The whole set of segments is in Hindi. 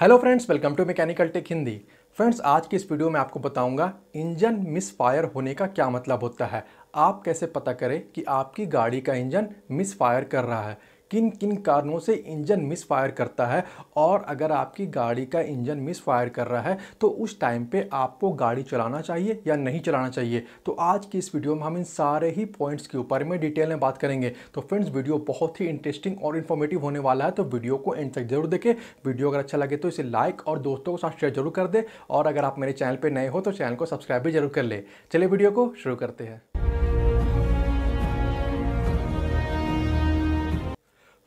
hello friends welcome to mechanical tech Hindi friends आज की इस वीडियो में आपको बताऊंगा इंजन मिस फायर होने का क्या मतलब होता है आप कैसे पता करें कि आपकी गाड़ी का इंजन मिस फायर कर रहा है किन किन कारणों से इंजन मिस फायर करता है और अगर आपकी गाड़ी का इंजन मिस फायर कर रहा है तो उस टाइम पे आपको गाड़ी चलाना चाहिए या नहीं चलाना चाहिए तो आज की इस वीडियो में हम इन सारे ही पॉइंट्स के ऊपर में डिटेल में बात करेंगे तो फ्रेंड्स वीडियो बहुत ही इंटरेस्टिंग और इन्फॉर्मेटिव होने वाला है तो वीडियो को एंड तक जरूर देखें वीडियो अगर अच्छा लगे तो इसे लाइक और दोस्तों के साथ शेयर जरूर कर दे और अगर आप मेरे चैनल पर नए हो तो चैनल को सब्सक्राइब भी जरूर कर ले चलिए वीडियो को शुरू करते हैं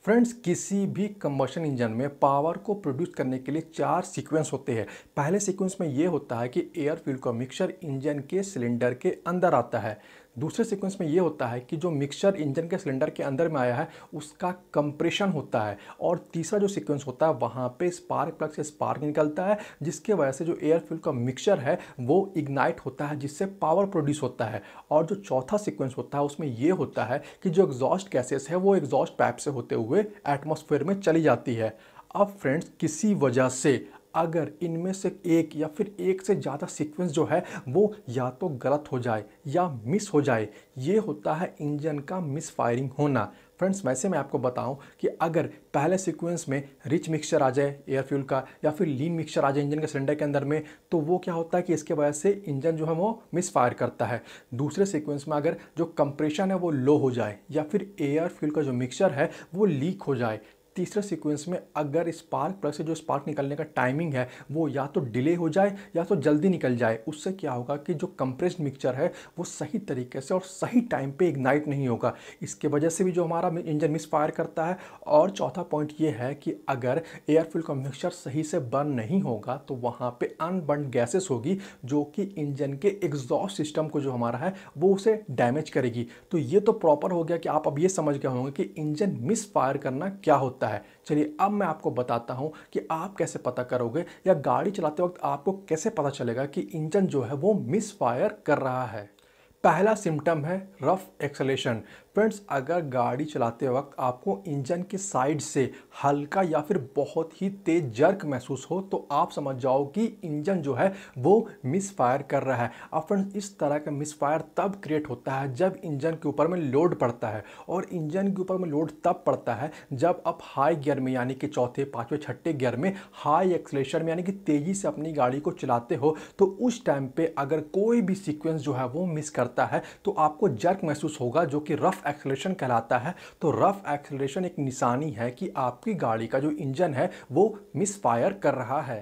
फ्रेंड्स किसी भी कम्बशन इंजन में पावर को प्रोड्यूस करने के लिए चार सीक्वेंस होते हैं पहले सीक्वेंस में ये होता है कि एयर फ्यूल का मिक्सचर इंजन के सिलेंडर के अंदर आता है दूसरे सीक्वेंस में ये होता है कि जो मिक्सचर इंजन के सिलेंडर के अंदर में आया है उसका कंप्रेशन होता है और तीसरा जो सीक्वेंस होता है वहाँ पे स्पार्क प्लग से स्पार्क निकलता है जिसके वजह से जो एयर फ्यूल का मिक्सचर है वो इग्नाइट होता है जिससे पावर प्रोड्यूस होता है और जो चौथा सिक्वेंस होता है उसमें ये होता है कि जो एग्जॉस्ट गैसेस है वो एग्जॉस्ट पैप से होते हुए एटमोसफेयर में चली जाती है अब फ्रेंड्स किसी वजह से अगर इनमें से एक या फिर एक से ज़्यादा सीक्वेंस जो है वो या तो गलत हो जाए या मिस हो जाए ये होता है इंजन का मिस फायरिंग होना फ्रेंड्स वैसे मैं आपको बताऊं कि अगर पहले सीक्वेंस में रिच मिक्सचर आ जाए एयर फ्यूल का या फिर लीन मिक्सचर आ जाए इंजन के सिलेंडर के अंदर में तो वो क्या होता है कि इसके वजह से इंजन जो है वो मिस फायर करता है दूसरे सीक्वेंस में अगर जो कंप्रेशन है वो लो हो जाए या फिर एयर फ्यूल का जो मिक्सचर है वो लीक हो जाए तीसरे सीक्वेंस में अगर स्पार्क प्लग से जो स्पार्क निकलने का टाइमिंग है वो या तो डिले हो जाए या तो जल्दी निकल जाए उससे क्या होगा कि जो कंप्रेस्ड मिक्सचर है वो सही तरीके से और सही टाइम पे इग्नाइट नहीं होगा इसके वजह से भी जो हमारा इंजन मिस फायर करता है और चौथा पॉइंट ये है कि अगर एयर फ्यूल का मिक्सचर सही से बर्न नहीं होगा तो वहाँ पर अनबर्न गैसेस होगी जो कि इंजन के एग्जॉस्ट सिस्टम को जो हमारा है वो उसे डैमेज करेगी तो ये तो प्रॉपर हो गया कि आप अब ये समझ गए होंगे कि इंजन मिस फायर करना क्या होता है सकता है चलिए अब मैं आपको बताता हूँ कि आप कैसे पता करोगे या गाड़ी चलाते वक्त आपको कैसे पता चलेगा कि इंजन जो है वो मिस फायर कर रहा है पहला सिम्टम है रफ एक्सलेशन फ्रेंड्स अगर गाड़ी चलाते वक्त आपको इंजन के साइड से हल्का या फिर बहुत ही तेज़ जर्क महसूस हो तो आप समझ जाओ कि इंजन जो है वो मिस फायर कर रहा है अब फ्रेंड्स इस तरह का मिस फायर तब क्रिएट होता है जब इंजन के ऊपर में लोड पड़ता है और इंजन के ऊपर में लोड तब पड़ता है जब आप हाई गियर में यानी कि चौथे पाँचवें छठे गियर में हाई एक्सलेशन में यानी कि तेज़ी से अपनी गाड़ी को चलाते हो तो उस टाइम पर अगर कोई भी सिक्वेंस जो है वो मिस करता है तो आपको जर्क महसूस होगा जो कि रफ़ रफ़ एक्सलेशन कहलाता है तो रफ़ एक्सलेशन एक निशानी है कि आपकी गाड़ी का जो इंजन है वो मिस फायर कर रहा है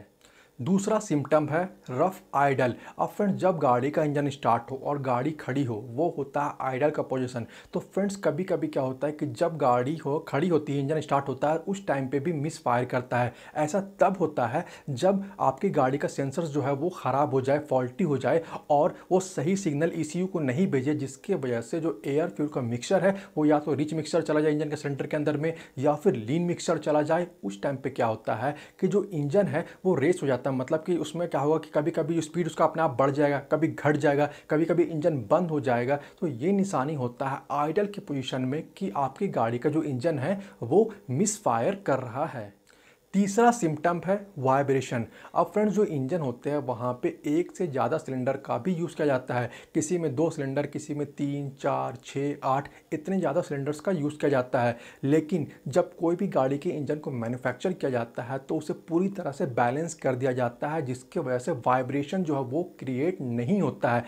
दूसरा सिम्टम है रफ आइडल अब फ्रेंड्स जब गाड़ी का इंजन स्टार्ट हो और गाड़ी खड़ी हो वो होता है आइडल का पोजीशन तो फ्रेंड्स कभी कभी क्या होता है कि जब गाड़ी हो खड़ी होती है इंजन स्टार्ट होता है उस टाइम पे भी मिस फायर करता है ऐसा तब होता है जब आपकी गाड़ी का सेंसर जो है वो ख़राब हो जाए फॉल्टी हो जाए और वो सही सिग्नल ई को नहीं भेजे जिसकी वजह से जो एयर फ्यूल का मिक्सर है वो या तो रिच मिक्सर चला जाए इंजन के सेंटर के अंदर में या फिर लीन मिक्सचर चला जाए उस टाइम पर क्या होता है कि जो इंजन है वो रेस हो जाता है सकता मतलब कि उसमें क्या होगा कि कभी कभी स्पीड उसका अपने आप बढ़ जाएगा कभी घट जाएगा कभी कभी इंजन बंद हो जाएगा तो ये निशानी होता है आइडल की पोजिशन में कि आपकी गाड़ी का जो इंजन है वो मिस फायर कर रहा है तीसरा सिम्टम है वाइब्रेशन अब फ्रेंड्स जो इंजन होते हैं वहाँ पे एक से ज़्यादा सिलेंडर का भी यूज़ किया जाता है किसी में दो सिलेंडर किसी में तीन चार छः आठ इतने ज़्यादा सिलेंडर्स का यूज़ किया जाता है लेकिन जब कोई भी गाड़ी के इंजन को मैन्युफैक्चर किया जाता है तो उसे पूरी तरह से बैलेंस कर दिया जाता है जिसके वजह से वाइब्रेशन जो है वो क्रिएट नहीं होता है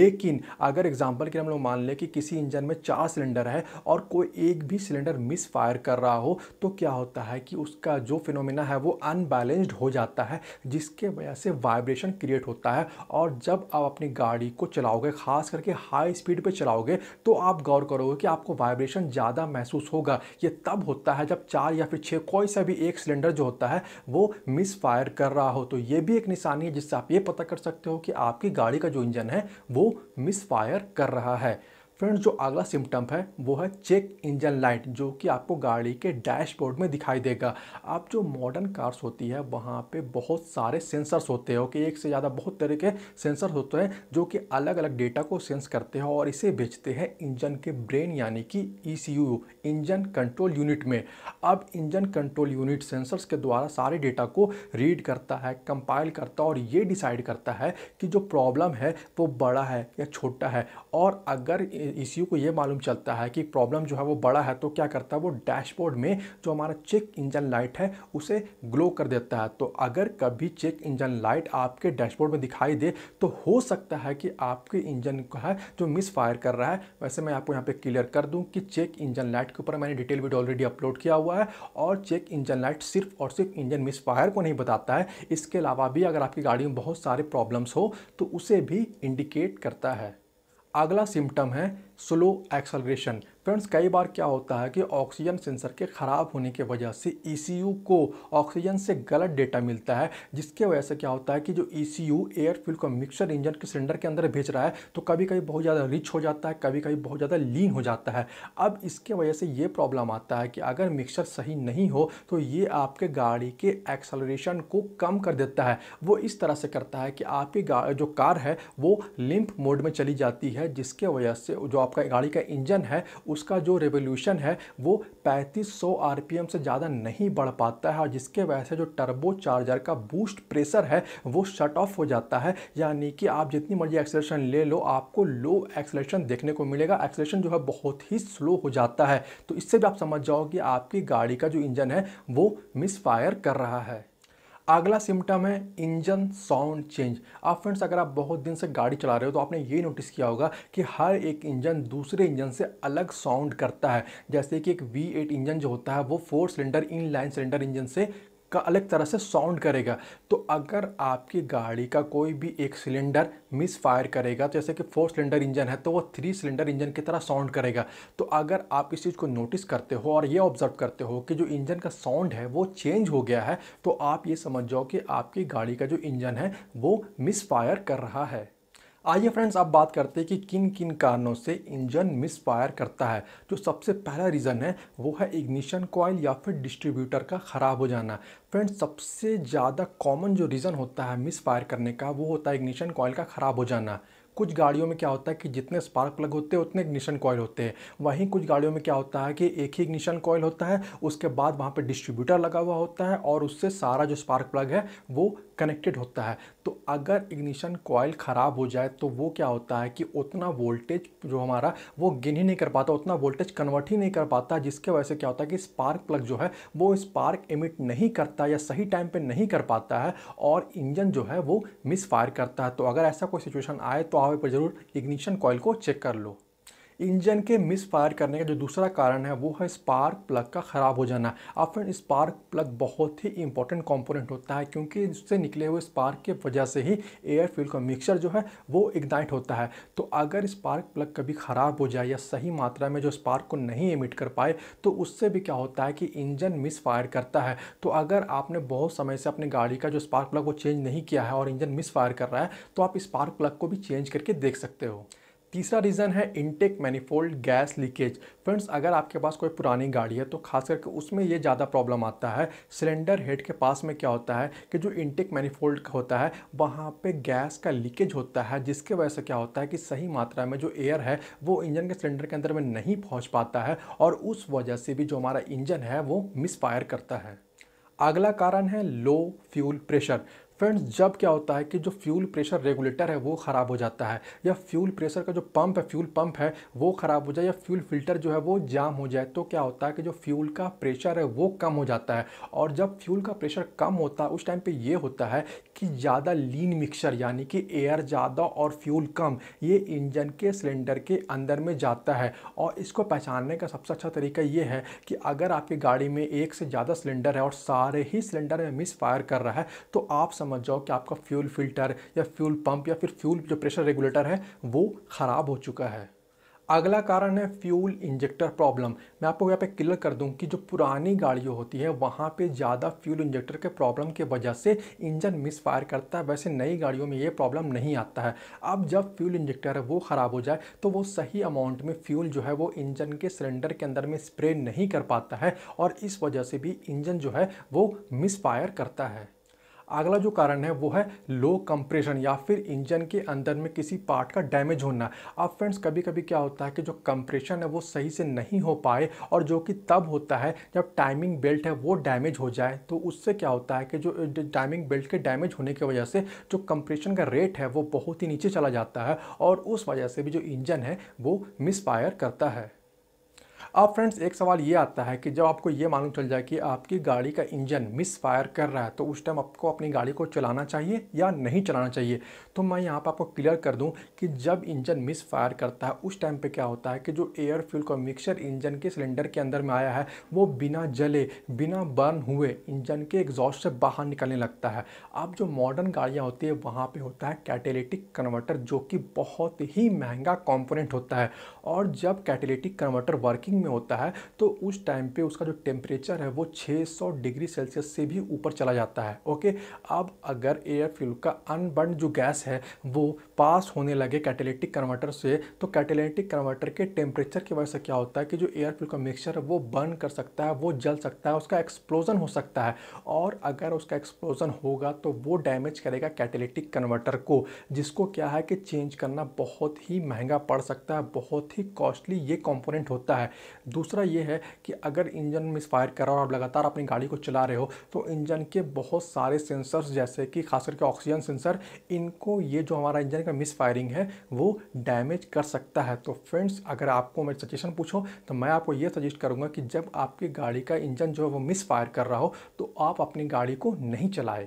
लेकिन अगर एग्जाम्पल के हम लोग मान लें कि किसी इंजन में चार सिलेंडर है और कोई एक भी सिलेंडर मिस फायर कर रहा हो तो क्या होता है कि उसका जो फिनोम फिनोमिना है वो अनबैलेंस्ड हो जाता है जिसके वजह से वाइब्रेशन क्रिएट होता है और जब आप अपनी गाड़ी को चलाओगे खास करके हाई स्पीड पे चलाओगे तो आप गौर करोगे कि आपको वाइब्रेशन ज़्यादा महसूस होगा ये तब होता है जब चार या फिर छः कोई सा भी एक सिलेंडर जो होता है वो मिस फायर कर रहा हो तो ये भी एक निशानी है जिससे आप ये पता कर सकते हो कि आपकी गाड़ी का जो इंजन है वो मिस फायर कर रहा है फ्रेंड्स जो अगला सिम्टम है वो है चेक इंजन लाइट जो कि आपको गाड़ी के डैशबोर्ड में दिखाई देगा आप जो मॉडर्न कार्स होती है वहाँ पे बहुत सारे सेंसर्स होते हैं ओके एक से ज़्यादा बहुत तरह के सेंसर होते हैं जो कि अलग अलग डेटा को सेंस करते हैं और इसे भेजते हैं इंजन के ब्रेन यानी कि ई इंजन कंट्रोल यूनिट में अब इंजन कंट्रोल यूनिट सेंसर्स के द्वारा सारे डेटा को रीड करता है कंपाइल करता है और ये डिसाइड करता है कि जो प्रॉब्लम है वो बड़ा है या छोटा है और अगर ई को ये मालूम चलता है कि प्रॉब्लम जो है वो बड़ा है तो क्या करता है वो डैशबोर्ड में जो हमारा चेक इंजन लाइट है उसे ग्लो कर देता है तो अगर कभी चेक इंजन लाइट आपके डैशबोर्ड में दिखाई दे तो हो सकता है कि आपके इंजन का है जो मिस फायर कर रहा है वैसे मैं आपको यहाँ पर क्लियर कर दूँ कि चेक इंजन लाइट के ऊपर मैंने डिटेल वीडियो ऑलरेडी अपलोड किया हुआ है और चेक इंजन लाइट सिर्फ और सिर्फ इंजन मिस फायर को नहीं बताता है इसके अलावा भी अगर आपकी गाड़ी में बहुत सारे प्रॉब्लम्स हो तो उसे भी इंडिकेट करता है अगला सिम्टम है स्लो एक्सलग्रेशन फ्रेंड्स कई बार क्या होता है कि ऑक्सीजन सेंसर के ख़राब होने की वजह से ई e को ऑक्सीजन से गलत डेटा मिलता है जिसके वजह से क्या होता है कि जो E C U air fuel को मिक्सर इंजन के सिलेंडर के अंदर भेज रहा है तो कभी कभी बहुत ज़्यादा रिच हो जाता है कभी कभी बहुत ज़्यादा लीन हो जाता है अब इसके वजह से ये प्रॉब्लम आता है कि अगर मिक्सर सही नहीं हो तो ये आपके गाड़ी के एक्सलरेशन को कम कर देता है वो इस तरह से करता है कि आपकी जो कार है वो लिम्प मोड में चली जाती है जिसके वजह से जो आपका गाड़ी का इंजन है उसका जो रेवोल्यूशन है वो 3500 आरपीएम से ज़्यादा नहीं बढ़ पाता है और जिसके वजह से जो टर्बो चार्जर का बूस्ट प्रेशर है वो शट ऑफ हो जाता है यानी कि आप जितनी मर्जी एक्सलेशन ले लो आपको लो एक्सलेशन देखने को मिलेगा एक्सलेशन जो है बहुत ही स्लो हो जाता है तो इससे भी आप समझ जाओ कि आपकी गाड़ी का जो इंजन है वो मिस फायर कर रहा है अगला सिम्टम है इंजन साउंड चेंज आप फ्रेंड्स अगर आप बहुत दिन से गाड़ी चला रहे हो तो आपने ये नोटिस किया होगा कि हर एक इंजन दूसरे इंजन से अलग साउंड करता है जैसे कि एक V8 इंजन जो होता है वो four cylinder in line cylinder engine से का अलग तरह से साउंड करेगा तो अगर आपकी गाड़ी का कोई भी एक सिलेंडर मिस फायर करेगा तो जैसे कि फोर सिलेंडर इंजन है तो वो थ्री सिलेंडर इंजन की तरह साउंड करेगा तो अगर आप इस चीज़ को नोटिस करते हो और ये ऑब्जर्व करते हो कि जो इंजन का साउंड है वो चेंज हो गया है तो आप ये समझ जाओ कि आपकी गाड़ी का जो इंजन है वो मिस फायर कर रहा है आइए फ्रेंड्स आप बात करते हैं कि किन किन कारणों से इंजन मिस फायर करता है जो सबसे पहला रीज़न है वो है इग्निशन कोयल या फिर डिस्ट्रीब्यूटर का ख़राब हो जाना फ्रेंड्स सबसे ज़्यादा कॉमन जो रीज़न होता है मिस फायर करने का वो होता है इग्निशन कोयल का ख़राब हो जाना कुछ गाड़ियों में क्या होता है कि जितने स्पार्क प्लग होते हैं उतने इग्निशन कॉयल होते हैं वहीं कुछ गाड़ियों में क्या होता है कि एक ही इग्निशन कॉयल होता है उसके बाद वहाँ पर डिस्ट्रीब्यूटर लगा हुआ होता है और उससे सारा जो स्पार्क प्लग है वो कनेक्टेड होता है तो अगर इग्निशन कॉयल ख़राब हो जाए तो वो क्या होता है कि उतना वोल्टेज जो हमारा वो गिन ही नहीं कर पाता उतना वोल्टेज कन्वर्ट ही नहीं कर पाता जिसके वजह से क्या होता है कि स्पार्क प्लग जो है वो स्पार्क इमिट नहीं करता या सही टाइम पे नहीं कर पाता है और इंजन जो है वो मिस फायर करता है तो अगर ऐसा कोई सिचुएशन आए तो पावर पर ज़रूर इग्निशन कॉयल को चेक कर लो इंजन के मिस फायर करने का जो दूसरा कारण है वो है स्पार्क प्लग का ख़राब हो जाना अब फ्रेंड स्पार्क प्लग बहुत ही इंपॉर्टेंट कंपोनेंट होता है क्योंकि इससे निकले हुए स्पार्क के वजह से ही एयर फ्यूल का मिक्सचर जो है वो इग्नाइट होता है तो अगर स्पार्क प्लग कभी ख़राब हो जाए या सही मात्रा में जो स्पार्क को नहीं एमिट कर पाए तो उससे भी क्या होता है कि इंजन मिस फायर करता है तो अगर आपने बहुत समय से अपनी गाड़ी का जो स्पार्क प्लग वो चेंज नहीं किया है और इंजन मिस फायर कर रहा है तो आप स्पार्क प्लग को भी चेंज करके देख सकते हो तीसरा रीज़न है intake manifold gas leakage friends अगर आपके पास कोई पुरानी गाड़ी है तो खास करके उसमें ये ज़्यादा प्रॉब्लम आता है सिलेंडर हेड के पास में क्या होता है कि जो इनटेक मैनिफोल्ड होता है वहाँ पे गैस का लीकेज होता है जिसके वजह से क्या होता है कि सही मात्रा में जो एयर है वो इंजन के सिलेंडर के अंदर में नहीं पहुँच पाता है और उस वजह से भी जो हमारा इंजन है वो मिसफायर करता है अगला कारण है लो फ्यूल प्रेशर फ्रेंड्स जब क्या होता है कि जो फ्यूल प्रेशर रेगुलेटर है वो ख़राब हो जाता है या फ्यूल प्रेशर का जो पंप है फ्यूल पंप है वो ख़राब हो जाए या फ्यूल फिल्टर जो है वो जाम हो जाए तो क्या होता है कि जो फ्यूल का प्रेशर है वो कम हो जाता है और जब फ्यूल का प्रेशर कम होता है उस टाइम पे ये होता है कि ज़्यादा लीन मिक्सचर यानी कि एयर ज़्यादा और फ्यूल कम ये इंजन के सिलेंडर के अंदर में जाता है और इसको पहचानने का सबसे अच्छा तरीका ये है कि अगर आपकी गाड़ी में एक से ज़्यादा सिलेंडर है और सारे ही सिलेंडर में मिस फायर कर रहा है तो आप समझ जाओ कि आपका फ्यूल फिल्टर या फ्यूल पंप या फिर फ्यूल जो प्रेशर रेगुलेटर है वो ख़राब हो चुका है अगला कारण है फ्यूल इंजेक्टर प्रॉब्लम मैं आपको यहाँ पे क्लियर कर दूँ कि जो पुरानी गाड़ियों होती है वहाँ पे ज़्यादा फ्यूल इंजेक्टर के प्रॉब्लम की वजह से इंजन मिस फायर करता है वैसे नई गाड़ियों में ये प्रॉब्लम नहीं आता है अब जब फ्यूल इंजेक्टर है वो ख़राब हो जाए तो वो सही अमाउंट में फ्यूल जो है वो इंजन के सिलेंडर के अंदर में स्प्रे नहीं कर पाता है और इस वजह से भी इंजन जो है वो मिस फायर करता है अगला जो कारण है वो है लो कंप्रेशन या फिर इंजन के अंदर में किसी पार्ट का डैमेज होना अब फ्रेंड्स कभी कभी क्या होता है कि जो कंप्रेशन है वो सही से नहीं हो पाए और जो कि तब होता है जब टाइमिंग बेल्ट है वो डैमेज हो जाए तो उससे क्या होता है कि जो टाइमिंग बेल्ट के डैमेज होने की वजह से जो कंप्रेशन का रेट है वो बहुत ही नीचे चला जाता है और उस वजह से भी जो इंजन है वो मिसफायर करता है अब फ्रेंड्स एक सवाल ये आता है कि जब आपको ये मालूम चल जाए कि आपकी गाड़ी का इंजन मिस फायर कर रहा है तो उस टाइम आपको अपनी गाड़ी को चलाना चाहिए या नहीं चलाना चाहिए तो मैं यहाँ पर आपको क्लियर कर दूँ कि जब इंजन मिस फायर करता है उस टाइम पर क्या होता है कि जो एयर फ्यूल का मिक्सचर इंजन के सिलेंडर के अंदर में आया है वो बिना जले बिना बर्न हुए इंजन के एग्जॉस्ट से बाहर निकलने लगता है अब जो मॉडर्न गाड़ियाँ होती है वहाँ पर होता है कैटेलेटिक कन्वर्टर जो कि बहुत ही महंगा कॉम्पोनेंट होता है और जब कैटेलेटिक कन्वर्टर वर्किंग में होता है तो उस टाइम पे उसका जो टेम्परेचर है वो 600 डिग्री सेल्सियस से भी ऊपर चला जाता है ओके अब अगर एयर फ्यूल का अनबर्न जो गैस है वो पास होने लगे कैटेलेटिक कन्वर्टर से तो कैटेलेटिक कन्वर्टर के टेम्परेचर की वजह से क्या होता है कि जो एयर फ्यूल का मिक्सचर है वो बर्न कर सकता है वो जल सकता है उसका एक्सप्लोजन हो सकता है और अगर उसका एक्सप्लोजन होगा तो वो डैमेज करेगा कैटेलेटिक कन्वर्टर को जिसको क्या है कि चेंज करना बहुत ही महंगा पड़ सकता है बहुत ही कॉस्टली ये कॉम्पोनेंट होता है दूसरा ये है कि अगर इंजन फायर कर रहा हो और आप लगातार अपनी गाड़ी को चला रहे हो तो इंजन के बहुत सारे सेंसर्स जैसे कि खास करके ऑक्सीजन सेंसर इनको ये जो हमारा इंजन का मिस फायरिंग है वो डैमेज कर सकता है तो फ्रेंड्स अगर आपको मेरे सजेशन पूछो तो मैं आपको ये सजेस्ट करूँगा कि जब आपकी गाड़ी का इंजन जो है वो मिस फायर कर रहा हो तो आप अपनी गाड़ी को नहीं चलाएं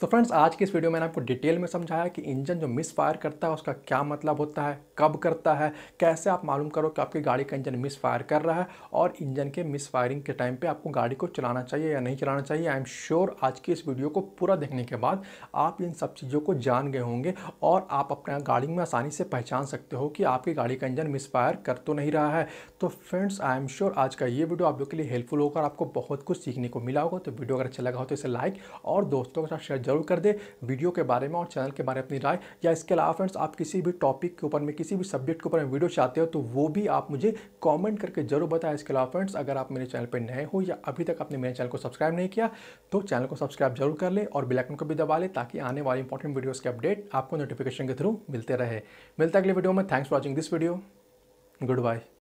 तो फ्रेंड्स आज की इस वीडियो में मैंने आपको डिटेल में समझाया कि इंजन जो मिस फायर करता है उसका क्या मतलब होता है कब करता है कैसे आप मालूम करो कि आपकी गाड़ी का इंजन मिस फायर कर रहा है और इंजन के मिस फायरिंग के टाइम पे आपको गाड़ी को चलाना चाहिए या नहीं चलाना चाहिए आई एम श्योर आज की इस वीडियो को पूरा देखने के बाद आप इन सब चीज़ों को जान गए होंगे और आप अपने गाड़ी में आसानी से पहचान सकते हो कि आपकी गाड़ी का इंजन मिस फायर कर तो नहीं रहा है तो फ्रेंड्स आई एम श्योर आज का ये वीडियो आप लोग के लिए हेल्पफुल होगा और आपको बहुत कुछ सीखने को मिला होगा तो वीडियो अगर अच्छा लगा हो तो इसे लाइक और दोस्तों के साथ शेयर जरूर कर दे वीडियो के बारे में और चैनल के बारे में अपनी राय या इसके अलावा फ्रेंड्स आप किसी भी टॉपिक के ऊपर में किसी भी सब्जेक्ट के ऊपर में वीडियो चाहते हो तो वो भी आप मुझे कॉमेंट करके जरूर बताएं इसके अलावा फ्रेंड्स अगर आप मेरे चैनल पर नए हो या अभी तक आपने मेरे चैनल को सब्सक्राइब नहीं किया तो चैनल को सब्सक्राइब जरूर कर लें और बिलाइकन को भी दबा लें ताकि आने वाले इंपॉर्टेंट वीडियोज़ के अपडेट आपको नोटिफिकेशन के थ्रू मिलते रहे मिलता अगले वीडियो में thanks for watching this video good bye